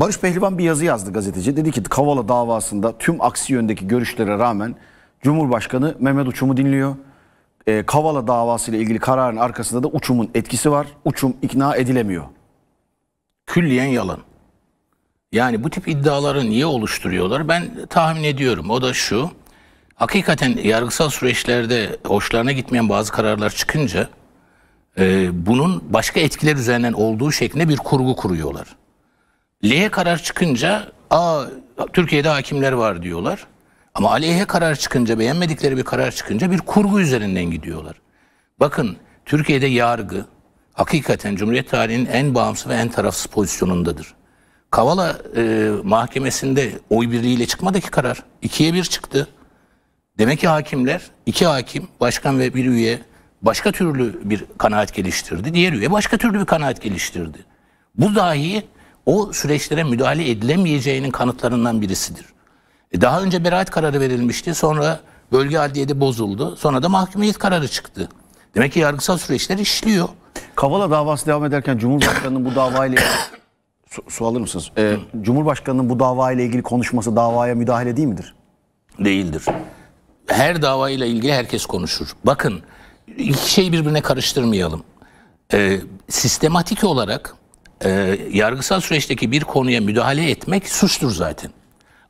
Barış Pehlivan bir yazı yazdı gazeteci. Dedi ki Kavala davasında tüm aksi yöndeki görüşlere rağmen Cumhurbaşkanı Mehmet Uçum'u dinliyor. E, Kavala davasıyla ilgili kararın arkasında da Uçum'un etkisi var. Uçum ikna edilemiyor. Külliyen yalan. Yani bu tip iddiaları niye oluşturuyorlar? Ben tahmin ediyorum. O da şu. Hakikaten yargısal süreçlerde hoşlarına gitmeyen bazı kararlar çıkınca e, bunun başka etkiler üzerinden olduğu şeklinde bir kurgu kuruyorlar. L'ye karar çıkınca aa Türkiye'de hakimler var diyorlar. Ama aleyhe karar çıkınca beğenmedikleri bir karar çıkınca bir kurgu üzerinden gidiyorlar. Bakın Türkiye'de yargı hakikaten Cumhuriyet tarihinin en bağımsız ve en tarafsız pozisyonundadır. Kavala e, mahkemesinde oy birliğiyle çıkmadı ki karar. ikiye bir çıktı. Demek ki hakimler, iki hakim, başkan ve bir üye başka türlü bir kanaat geliştirdi. Diğer üye başka türlü bir kanaat geliştirdi. Bu dahi o süreçlere müdahale edilemeyeceğinin kanıtlarından birisidir. E, daha önce beraat kararı verilmişti. Sonra bölge adliyede bozuldu. Sonra da mahkumiyet kararı çıktı. Demek ki yargısal süreçler işliyor. Kavala davası devam ederken Cumhurbaşkanı'nın bu davayla su, su alır mısınız? Ee, Cumhurbaşkanı'nın bu davayla ilgili konuşması davaya müdahale değil midir? Değildir. Her davayla ilgili herkes konuşur. Bakın iki şeyi birbirine karıştırmayalım. Ee, sistematik olarak e, yargısal süreçteki bir konuya müdahale etmek suçtur zaten.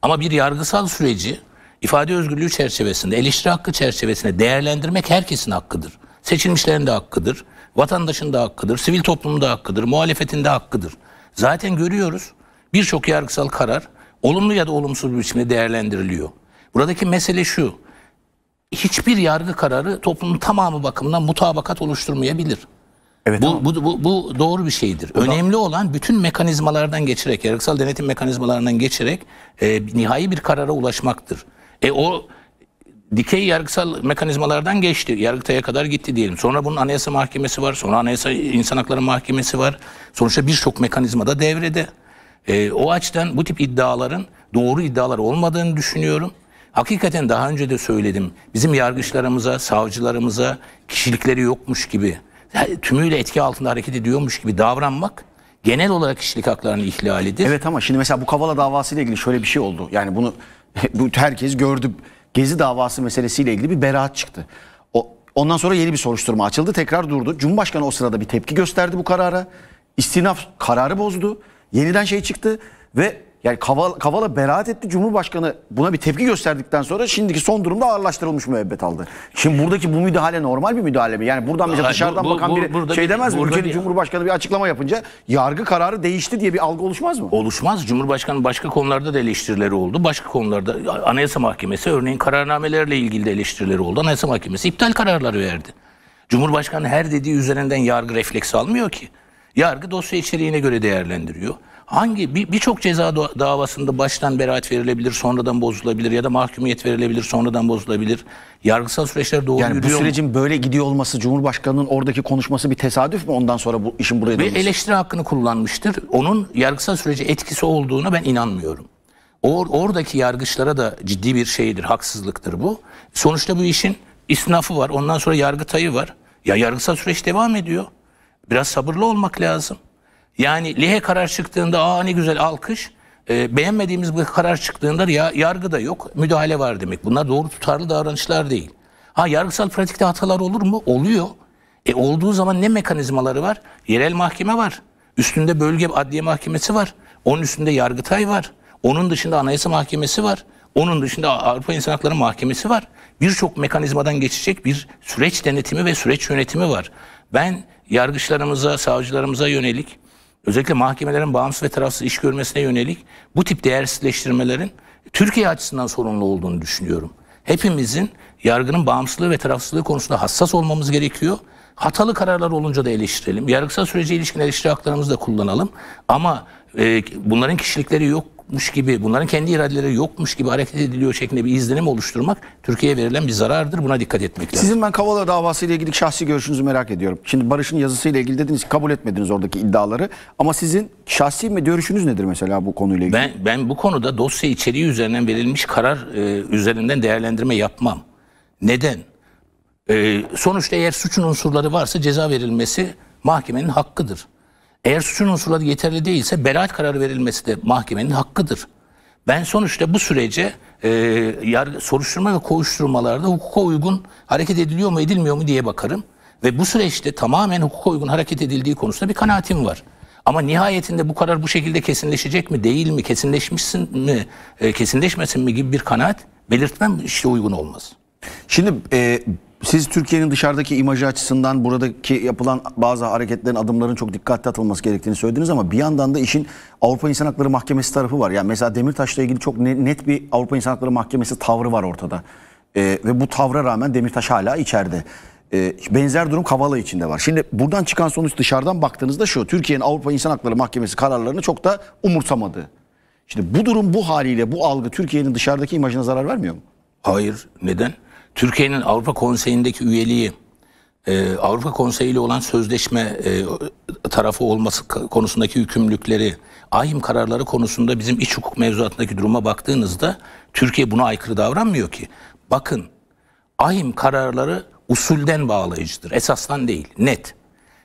Ama bir yargısal süreci ifade özgürlüğü çerçevesinde, eleştiri hakkı çerçevesinde değerlendirmek herkesin hakkıdır. Seçilmişlerin de hakkıdır, vatandaşın da hakkıdır, sivil toplumun da hakkıdır, muhalefetin de hakkıdır. Zaten görüyoruz birçok yargısal karar olumlu ya da olumsuz bir biçimde değerlendiriliyor. Buradaki mesele şu, hiçbir yargı kararı toplumun tamamı bakımından mutabakat oluşturmayabilir. Evet, bu, bu, bu, bu doğru bir şeydir. Bu Önemli da... olan bütün mekanizmalardan geçerek, yargısal denetim mekanizmalarından geçerek e, nihai bir karara ulaşmaktır. E o dikey yargısal mekanizmalardan geçti. Yargıtay'a kadar gitti diyelim. Sonra bunun Anayasa Mahkemesi var. Sonra Anayasa İnsan Hakları Mahkemesi var. Sonuçta birçok mekanizma da devrede. E, o açıdan bu tip iddiaların doğru iddialar olmadığını düşünüyorum. Hakikaten daha önce de söyledim. Bizim yargıçlarımıza, savcılarımıza kişilikleri yokmuş gibi yani tümüyle etki altında hareket ediyormuş gibi davranmak genel olarak kişilik haklarının ihlalidir. Evet ama şimdi mesela bu Kavala davası ile ilgili şöyle bir şey oldu. Yani bunu bu herkes gördü. Gezi davası meselesiyle ilgili bir beraat çıktı. O, ondan sonra yeni bir soruşturma açıldı. Tekrar durdu. Cumhurbaşkanı o sırada bir tepki gösterdi bu karara. İstinaf kararı bozdu. Yeniden şey çıktı ve yani Kavala, Kavala beraat etti. Cumhurbaşkanı buna bir tepki gösterdikten sonra şimdiki son durumda ağırlaştırılmış müebbet aldı. Şimdi buradaki bu müdahale normal bir müdahale mi? Yani buradan mesela dışarıdan bu, bu, bakan bu, biri burada şey demez mi? Ülkenin Cumhurbaşkanı bir açıklama yapınca yargı kararı değişti diye bir algı oluşmaz mı? Oluşmaz. Cumhurbaşkanı başka konularda da eleştirileri oldu. Başka konularda Anayasa Mahkemesi örneğin kararnamelerle ilgili de eleştirileri oldu. Anayasa Mahkemesi iptal kararları verdi. Cumhurbaşkanı her dediği üzerinden yargı refleksi almıyor ki. Yargı dosya içeriğine göre değerlendiriyor hangi birçok bir ceza davasında baştan beraat verilebilir, sonradan bozulabilir ya da mahkumiyet verilebilir, sonradan bozulabilir. Yargısal süreçler doğru yani yürüyor. Yani bu sürecin mu? böyle gidiyor olması Cumhurbaşkanının oradaki konuşması bir tesadüf mü ondan sonra bu işin buraya dönmesi? Ve eleştiri hakkını kullanmıştır. Onun yargısal sürece etkisi olduğuna ben inanmıyorum. Or, oradaki yargıçlara da ciddi bir şeydir, haksızlıktır bu. Sonuçta bu işin isnafı var, ondan sonra yargıtayı var. Ya yargısal süreç devam ediyor. Biraz sabırlı olmak lazım. Yani lihe karar çıktığında aa ne güzel alkış. E, beğenmediğimiz bir karar çıktığında ya, yargı da yok, müdahale var demek. Bunlar doğru tutarlı davranışlar değil. Ha yargısal pratikte hatalar olur mu? Oluyor. E olduğu zaman ne mekanizmaları var? Yerel mahkeme var. Üstünde bölge adliye mahkemesi var. Onun üstünde yargıtay var. Onun dışında anayasa mahkemesi var. Onun dışında Avrupa İnsan Hakları Mahkemesi var. Birçok mekanizmadan geçecek bir süreç denetimi ve süreç yönetimi var. Ben yargıçlarımıza, savcılarımıza yönelik özellikle mahkemelerin bağımsız ve tarafsız iş görmesine yönelik bu tip değersizleştirmelerin Türkiye açısından sorumlu olduğunu düşünüyorum. Hepimizin yargının bağımsızlığı ve tarafsızlığı konusunda hassas olmamız gerekiyor. Hatalı kararlar olunca da eleştirelim. Yargısal sürece ilişkin eleştiri haklarımızı da kullanalım. Ama e, bunların kişilikleri yok yokmuş gibi, bunların kendi iradeleri yokmuş gibi hareket ediliyor şeklinde bir izlenim oluşturmak Türkiye'ye verilen bir zarardır. Buna dikkat etmek lazım. Sizin ben Kavala davası ile ilgili şahsi görüşünüzü merak ediyorum. Şimdi Barış'ın yazısı ile ilgili dediniz kabul etmediniz oradaki iddiaları. Ama sizin şahsi mi görüşünüz nedir mesela bu konuyla ilgili? Ben, ben bu konuda dosya içeriği üzerinden verilmiş karar e, üzerinden değerlendirme yapmam. Neden? E, sonuçta eğer suçun unsurları varsa ceza verilmesi mahkemenin hakkıdır. Eğer suçun unsurları yeterli değilse beraat kararı verilmesi de mahkemenin hakkıdır. Ben sonuçta bu sürece e, yargı, soruşturma ve kovuşturmalarda hukuka uygun hareket ediliyor mu edilmiyor mu diye bakarım. Ve bu süreçte tamamen hukuka uygun hareket edildiği konusunda bir kanaatim var. Ama nihayetinde bu karar bu şekilde kesinleşecek mi değil mi kesinleşmişsin mi e, kesinleşmesin mi gibi bir kanaat belirtmem işte uygun olmaz. Şimdi e, siz Türkiye'nin dışarıdaki imajı açısından buradaki yapılan bazı hareketlerin, adımların çok dikkatli atılması gerektiğini söylediniz ama bir yandan da işin Avrupa İnsan Hakları Mahkemesi tarafı var. Yani mesela Demirtaş'la ilgili çok net bir Avrupa İnsan Hakları Mahkemesi tavrı var ortada. Ee, ve bu tavra rağmen Demirtaş hala içeride. Ee, benzer durum Kavala içinde var. Şimdi buradan çıkan sonuç dışarıdan baktığınızda şu. Türkiye'nin Avrupa İnsan Hakları Mahkemesi kararlarını çok da umursamadı. Şimdi bu durum bu haliyle bu algı Türkiye'nin dışarıdaki imajına zarar vermiyor mu? Hayır. Neden? Türkiye'nin Avrupa Konseyi'ndeki üyeliği, e, Avrupa Konseyi ile olan sözleşme e, tarafı olması konusundaki yükümlülükleri, ahim kararları konusunda bizim iç hukuk mevzuatındaki duruma baktığınızda Türkiye buna aykırı davranmıyor ki. Bakın ahim kararları usulden bağlayıcıdır, esastan değil, net.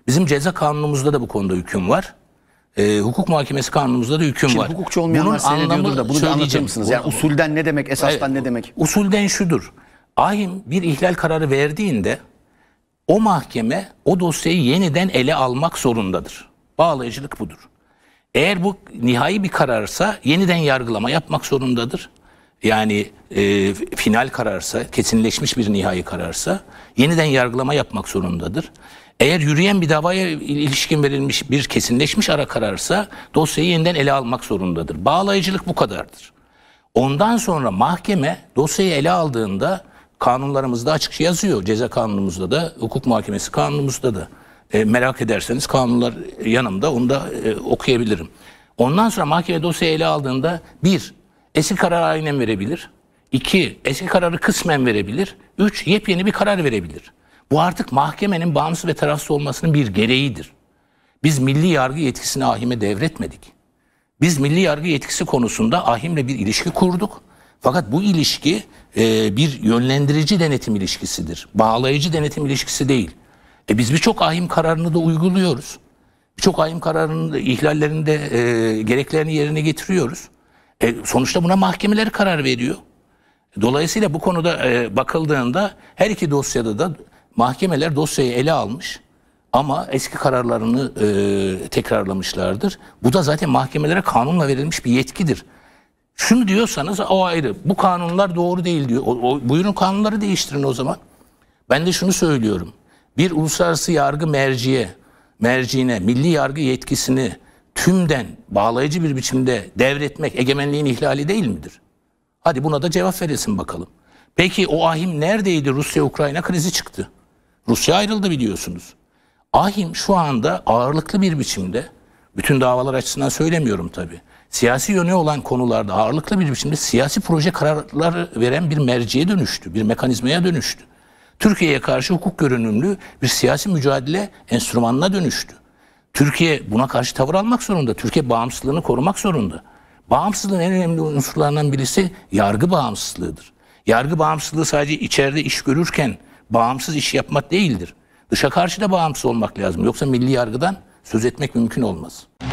Bizim ceza kanunumuzda da bu konuda hüküm var e, hukuk mahkemesi kanunumuzda da hüküm Şimdi var. hukukçu olmayanlar Bunun seyrediyordur da bunu da anlatır mısınız? Yani usulden ne demek, esastan evet, ne demek? Usulden şudur ahim bir ihlal kararı verdiğinde o mahkeme o dosyayı yeniden ele almak zorundadır. Bağlayıcılık budur. Eğer bu nihai bir kararsa yeniden yargılama yapmak zorundadır. Yani e, final kararsa, kesinleşmiş bir nihai kararsa yeniden yargılama yapmak zorundadır. Eğer yürüyen bir davaya ilişkin verilmiş bir kesinleşmiş ara kararsa dosyayı yeniden ele almak zorundadır. Bağlayıcılık bu kadardır. Ondan sonra mahkeme dosyayı ele aldığında kanunlarımızda açık şey yazıyor. Ceza kanunumuzda da, hukuk mahkemesi kanunumuzda da. E, merak ederseniz kanunlar yanımda onu da e, okuyabilirim. Ondan sonra mahkeme dosyayı ele aldığında bir, eski karar aynen verebilir. İki, eski kararı kısmen verebilir. Üç, yepyeni bir karar verebilir. Bu artık mahkemenin bağımsız ve tarafsız olmasının bir gereğidir. Biz milli yargı yetkisini ahime devretmedik. Biz milli yargı yetkisi konusunda ahimle bir ilişki kurduk fakat bu ilişki e, bir yönlendirici denetim ilişkisidir. Bağlayıcı denetim ilişkisi değil. E biz birçok ahim kararını da uyguluyoruz. Birçok ahim kararının ihlallerinde e, gereklerini yerine getiriyoruz. E, sonuçta buna mahkemeler karar veriyor. Dolayısıyla bu konuda e, bakıldığında her iki dosyada da mahkemeler dosyayı ele almış ama eski kararlarını e, tekrarlamışlardır. Bu da zaten mahkemelere kanunla verilmiş bir yetkidir. Şunu diyorsanız o ayrı. Bu kanunlar doğru değil diyor. O, o, buyurun kanunları değiştirin o zaman. Ben de şunu söylüyorum. Bir uluslararası yargı merciye, merciğine milli yargı yetkisini tümden bağlayıcı bir biçimde devretmek egemenliğin ihlali değil midir? Hadi buna da cevap verilsin bakalım. Peki o ahim neredeydi Rusya-Ukrayna krizi çıktı? Rusya ayrıldı biliyorsunuz. Ahim şu anda ağırlıklı bir biçimde, bütün davalar açısından söylemiyorum tabii siyasi yönü olan konularda ağırlıklı bir biçimde siyasi proje kararları veren bir merciye dönüştü, bir mekanizmaya dönüştü. Türkiye'ye karşı hukuk görünümlü bir siyasi mücadele enstrümanına dönüştü. Türkiye buna karşı tavır almak zorunda. Türkiye bağımsızlığını korumak zorunda. Bağımsızlığın en önemli unsurlarından birisi yargı bağımsızlığıdır. Yargı bağımsızlığı sadece içeride iş görürken bağımsız iş yapmak değildir. Dışa karşı da bağımsız olmak lazım. Yoksa milli yargıdan söz etmek mümkün olmaz.